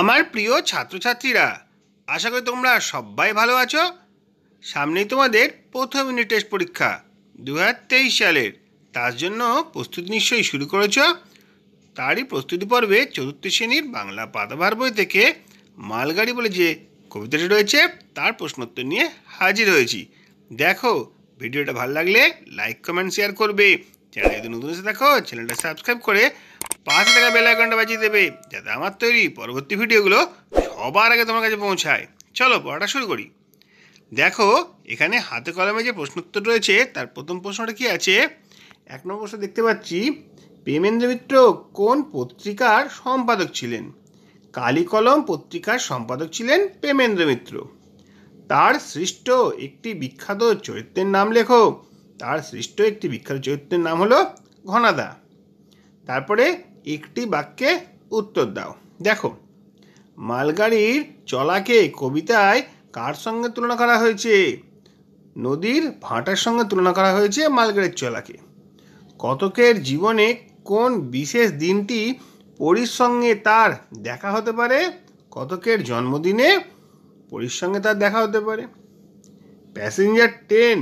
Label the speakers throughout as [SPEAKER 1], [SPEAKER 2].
[SPEAKER 1] আমার প্রিয় ছাত্রছাত্রীরা আশা করি তোমরা সবাই ভালো আছো সামনেই তোমাদের প্রথম ইউনিট টেস্ট পরীক্ষা দু সালের তার জন্য প্রস্তুতি নিশ্চয়ই শুরু করেছ তারই প্রস্তুতি পর্বে চতুর্থ শ্রেণীর বাংলা পাতাভার বই থেকে মালগাড়ি বলে যে কবিতাটি রয়েছে তার প্রশ্নোত্তর নিয়ে হাজির হয়েছি দেখো ভিডিওটা ভালো লাগলে লাইক কমেন্ট শেয়ার করবে চ্যানেল যদি নতুন এসে দেখো চ্যানেলটা সাবস্ক্রাইব করে পাঁচ টাকা বেলা আইকনটা বাজিয়ে দেবে যাতে আমার তৈরি পরবর্তী ভিডিওগুলো সবার আগে তোমার কাছে পৌঁছায় চলো পড়াটা শুরু করি দেখো এখানে হাতে কলমে যে প্রশ্নোত্তর রয়েছে তার প্রথম প্রশ্নটা কী আছে এক নম্বর প্রশ্ন দেখতে পাচ্ছি প্রেমেন্দ্র মিত্র কোন পত্রিকার সম্পাদক ছিলেন কালিকলম পত্রিকার সম্পাদক ছিলেন প্রেমেন্দ্র মিত্র তার সৃষ্ট একটি বিখ্যাত চরিত্রের নাম লেখো তার সৃষ্ট একটি বিখ্যাত চরিত্রের নাম হলো ঘনাদা তারপরে একটি বাক্যে উত্তর দাও দেখো মালগাড়ির চলাকে কবিতায় কার সঙ্গে তুলনা করা হয়েছে নদীর ভাঁটার সঙ্গে তুলনা করা হয়েছে মালগাড়ির চলাকে কতকের জীবনে কোন বিশেষ দিনটি পরীর সঙ্গে তার দেখা হতে পারে কতকের জন্মদিনে পরীর সঙ্গে তার দেখা হতে পারে প্যাসেঞ্জার ট্রেন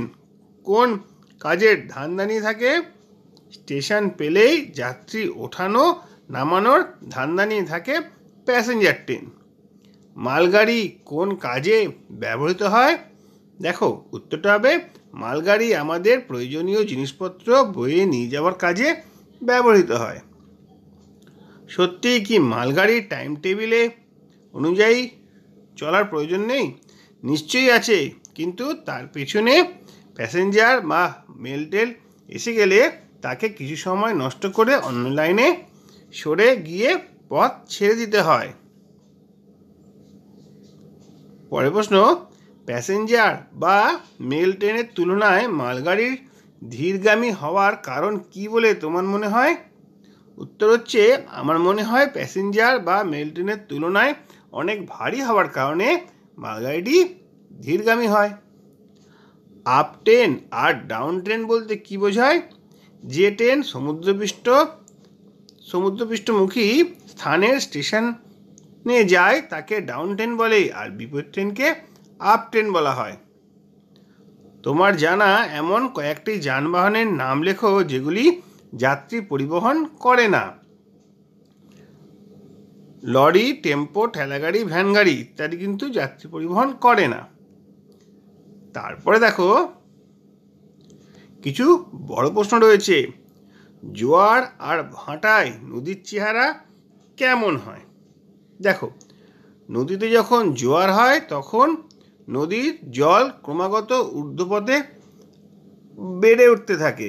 [SPEAKER 1] কোন কাজের ধান দাঁড়িয়ে থাকে স্টেশন পেলেই যাত্রী ওঠানো নামানোর ধান্দা নিয়ে থাকে প্যাসেঞ্জার ট্রেন মালগাড়ি কোন কাজে ব্যবহৃত হয় দেখো উত্তরটা হবে মালগাড়ি আমাদের প্রয়োজনীয় জিনিসপত্র বয়ে নিয়ে যাওয়ার কাজে ব্যবহৃত হয় সত্যি কি মালগাড়ির টাইম টেবিলে অনুযায়ী চলার প্রয়োজন নেই নিশ্চয়ই আছে কিন্তু তার পেছনে প্যাসেঞ্জার বা মেল টেল এসে গেলে তাকে কিছু সময় নষ্ট করে অন্য লাইনে সরে গিয়ে পথ ছেড়ে দিতে হয় পরের প্রশ্ন প্যাসেঞ্জার বা মেল ট্রেনের তুলনায় মালগাড়ির ধীরগামী হওয়ার কারণ কি বলে তোমার মনে হয় উত্তর হচ্ছে আমার মনে হয় প্যাসেঞ্জার বা মেল ট্রেনের তুলনায় অনেক ভারী হওয়ার কারণে মালগাড়িটি ধীরগামী হয় আপ ট্রেন আর ডাউন ট্রেন বলতে কী বোঝায় যে ট্রেন সমুদ্রপৃষ্ঠ সমুদ্রপৃষ্ঠমুখী স্থানের স্টেশনে যায় তাকে ডাউন ট্রেন বলে আর বিপরীত ট্রেনকে আপ ট্রেন বলা হয় তোমার জানা এমন কয়েকটি যানবাহনের নাম লেখো যেগুলি যাত্রী পরিবহন করে না লরি টেম্পো ঠেলাগাড়ি ভ্যান গাড়ি ইত্যাদি কিন্তু যাত্রী পরিবহন করে না তারপরে দেখো কিছু বড় প্রশ্ন রয়েছে জোয়ার আর ভাঁটায় নদীর চেহারা কেমন হয় দেখো নদীতে যখন জোয়ার হয় তখন নদীর জল ক্রমাগত ঊর্ধ্বপথে বেড়ে উঠতে থাকে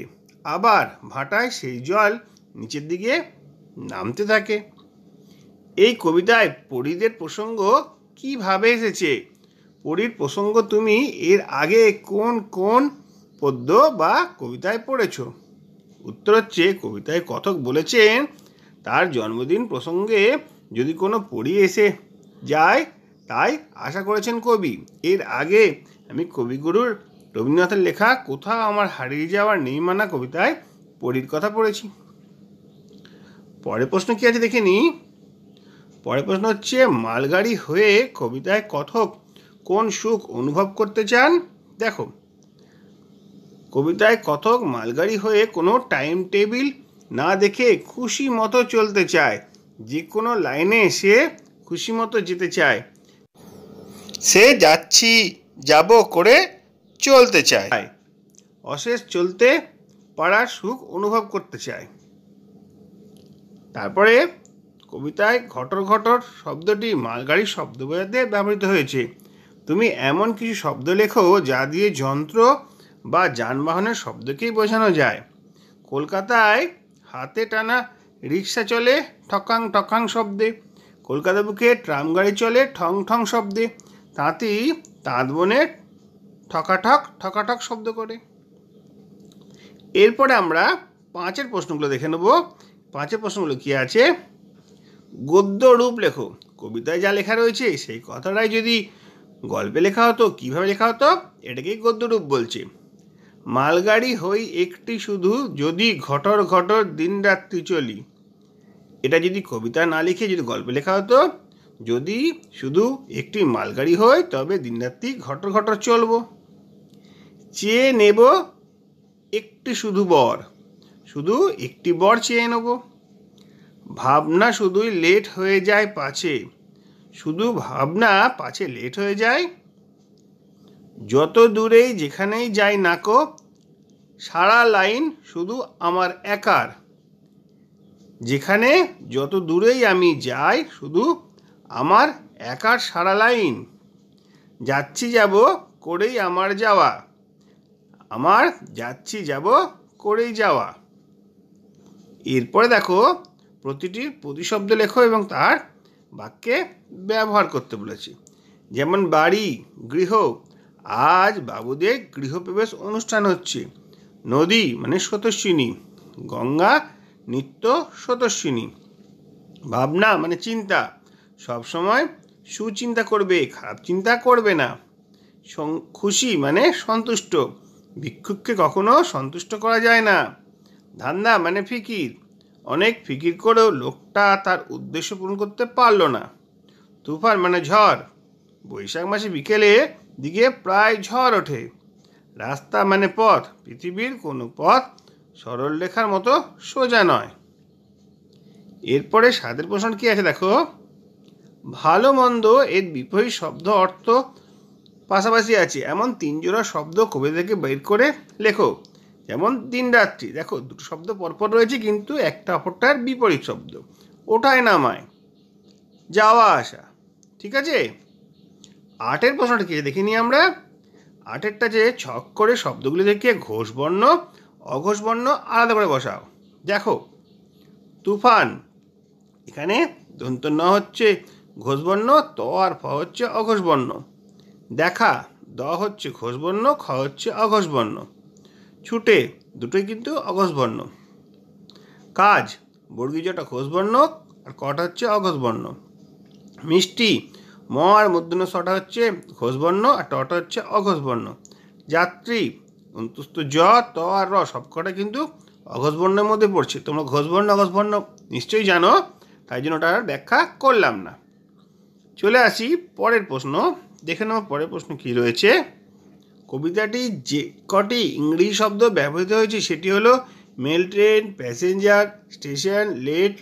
[SPEAKER 1] আবার ভাঁটায় সেই জল নিচের দিকে নামতে থাকে এই কবিতায় পরীদের প্রসঙ্গ কিভাবে এসেছে পরীর প্রসঙ্গ তুমি এর আগে কোন কোন পদ্য বা কবিতায় পড়েছ উত্তর হচ্ছে কবিতায় কথক বলেছেন তার জন্মদিন প্রসঙ্গে যদি কোনো পড়ি এসে যায় তাই আশা করেছেন কবি এর আগে আমি কবিগুরুর রবীন্দ্রনাথের লেখা কোথাও আমার হারিয়ে যাওয়ার নেই মানা কবিতায় পড়ির কথা পড়েছি পরের প্রশ্ন কি আছে দেখে নিই পরের প্রশ্ন হচ্ছে মালগাড়ি হয়ে কবিতায় কথক কোন সুখ অনুভব করতে চান দেখো কবিতায় কথক মালগাড়ি হয়ে কোনো টাইম টেবিল না দেখে খুশি মতো চলতে চায় যে কোনো লাইনে সে খুশি মতো যেতে চায় সে যাচ্ছি যাব করে চলতে চায় অশেষ চলতে পারার সুখ অনুভব করতে চায় তারপরে কবিতায় ঘটর ঘটর শব্দটি মালগাড়ির শব্দ বোঝাতে ব্যবহৃত হয়েছে তুমি এমন কিছু শব্দ লেখো যা দিয়ে যন্ত্র বা যানবাহনের শব্দকেই বোঝানো যায় কলকাতায় হাতে টানা রিক্সা চলে ঠকাং ঠকাং শব্দে কলকাতা বুকে ট্রাম গাড়ি চলে ঠং ঠং শব্দে তাঁতি তাঁত বনে ঠকাঠক ঠকাঠক শব্দ করে এরপরে আমরা পাঁচের প্রশ্নগুলো দেখে নেব পাঁচের প্রশ্নগুলো কী আছে গদ্য রূপ লেখো কবিতায় যা লেখা রয়েছে সেই কথাটাই যদি গল্পে লেখা হতো কীভাবে লেখা হতো এটাকেই গদ্যরূপ বলছে মালগাড়ি হই একটি শুধু যদি ঘটর ঘটর দিন রাত্রি চলি এটা যদি কবিতা না লিখে যদি গল্পে লেখা হতো যদি শুধু একটি মালগাড়ি হয় তবে দিন রাত্রি ঘটর ঘটর চলব চেয়ে নেব একটি শুধু বর শুধু একটি বর চেয়ে নেব ভাবনা শুধুই লেট হয়ে যায় পাছে শুধু ভাবনা পাছে লেট হয়ে যায় যত দূরেই যেখানেই যাই নাকো সারা লাইন শুধু আমার একার যেখানে যত দূরেই আমি যাই শুধু আমার একার সারা লাইন যাচ্ছি যাব করেই আমার যাওয়া আমার যাচ্ছি যাব করেই যাওয়া এরপরে দেখো প্রতিটির প্রতিশব্দ লেখো এবং তার বাক্যে ব্যবহার করতে বলেছি যেমন বাড়ি গৃহ আজ বাবুদের গৃহপ্রবেশ অনুষ্ঠান হচ্ছে নদী মানে স্বতস্বিনী গঙ্গা নিত্য স্বতস্বিনী ভাবনা মানে চিন্তা সবসময় সুচিন্তা করবে খারাপ চিন্তা করবে না খুশি মানে সন্তুষ্ট ভিক্ষুককে কখনো সন্তুষ্ট করা যায় না ধান্দা মানে ফিকির অনেক ফিকির করেও লোকটা তার উদ্দেশ্য পূরণ করতে পারল না তুফান মানে ঝড় বৈশাখ মাসে বিকেলে দিকে প্রায় ঝড় ওঠে রাস্তা মানে পথ পৃথিবীর কোনো পথ সরল রেখার মতো সোজা নয় এরপরে স্বাদের পোষণ কী আছে দেখো ভালো মন্দ এর বিপরীত শব্দ অর্থ পাশাপাশি আছে এমন তিন জোড়া শব্দ কবে থেকে বের করে লেখো যেমন দিন রাত্রি দেখো দুটো শব্দ পরপর রয়েছে কিন্তু একটা অপরটার বিপরীত শব্দ ওটাই নামায় যাওয়া আসা ঠিক আছে আটের প্রশ্নটা কে দেখে নিই আমরা আটেরটা যে ছক করে শব্দগুলি থেকে ঘোষবর্ণ অঘোষবর্ণ আলাদা করে বসাও দেখো তুফান এখানে দন্ত ন হচ্ছে ঘোষবর্ণ ত আর ফ হচ্ছে অঘোষবর্ণ দেখা দ হচ্ছে ঘোষবর্ণ খ হচ্ছে অঘোষবর্ণ ছুটে দুটোই কিন্তু অঘোষবর্ণ কাজ বর্গীজটা ঘোষবর্ণ আর কটা হচ্ছে অঘোষবর্ণ মিষ্টি ম আর মধ্যন সটা হচ্ছে ঘোষবর্ণ আর টটা হচ্ছে অঘোষবর্ণ যাত্রী অন্তুস্ত জ ত আর র সবকটা কিন্তু অঘোষবর্ণের মধ্যে পড়ছে তোমরা ঘোষবর্ণ অঘোষবর্ণ নিশ্চয়ই জানো তাই জন্য ওটা আর ব্যাখ্যা করলাম না চলে আসি পরের প্রশ্ন দেখে নেব পরের প্রশ্ন কি রয়েছে কবিতাটি যে কটি ইংরেজি শব্দ ব্যবহৃত হয়েছে সেটি হলো mail train passenger station late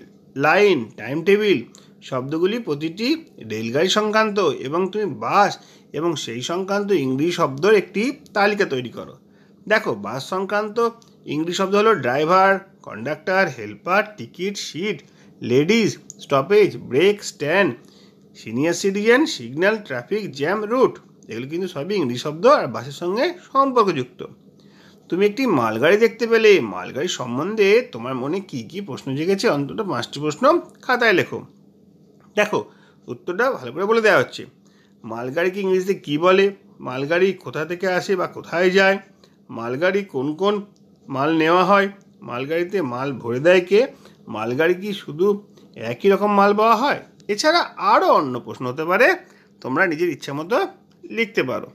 [SPEAKER 1] line time table শব্দগুলি প্রতিটি রেলগাড়ি সংক্রান্ত এবং তুমি বাস এবং সেই সংক্রান্ত ইংরেজি শব্দের একটি তালিকা তৈরি করো দেখো বাস সংক্রান্ত ইংরেজি শব্দ হলো driver conductor helper ticket seat ladies stoppage brake stand senior citizen signal traffic jam route এগুলো কিন্তু সবই ইংরেজি শব্দ আর বাসের সঙ্গে সম্পর্কযুক্ত তুমি একটি মালগাড়ি দেখতে পেলে মালগাড়ি সম্বন্ধে তোমার মনে কি কি প্রশ্ন জেগেছে অন্তত পাঁচটি প্রশ্ন খাতায় লেখো দেখো উত্তরটা ভালো করে বলে দেওয়া হচ্ছে মালগাড়িকে ইংরেজিতে কী বলে মালগাড়ি কোথা থেকে আসে বা কোথায় যায় মালগাড়ি কোন কোন মাল নেওয়া হয় মালগাড়িতে মাল ভরে দেয় কে মালগাড়ি কি শুধু একই রকম মাল পাওয়া হয় এছাড়া আরও অন্য প্রশ্ন হতে পারে তোমরা নিজের ইচ্ছা মতো লিখতে পারো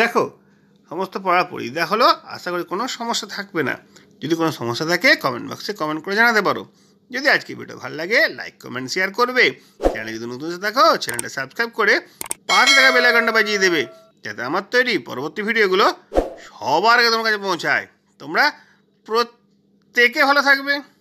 [SPEAKER 1] দেখো সমস্ত পড়াপড়ি দেখা হলো আশা করি কোনো সমস্যা থাকবে না যদি কোনো সমস্যা থাকে কমেন্ট বক্সে কমেন্ট করে জানাতে পারো যদি আজকে ভিডিও ভালো লাগে লাইক কমেন্ট শেয়ার করবে চ্যানেল যদি নতুন দেখো চ্যানেলটা সাবস্ক্রাইব করে পাশে টাকা বেলাকানটা বাজিয়ে দেবে যাতে আমার তৈরি পরবর্তী ভিডিওগুলো সবার আগে তোমার কাছে পৌঁছায় তোমরা প্রত্যেকে ভালো থাকবে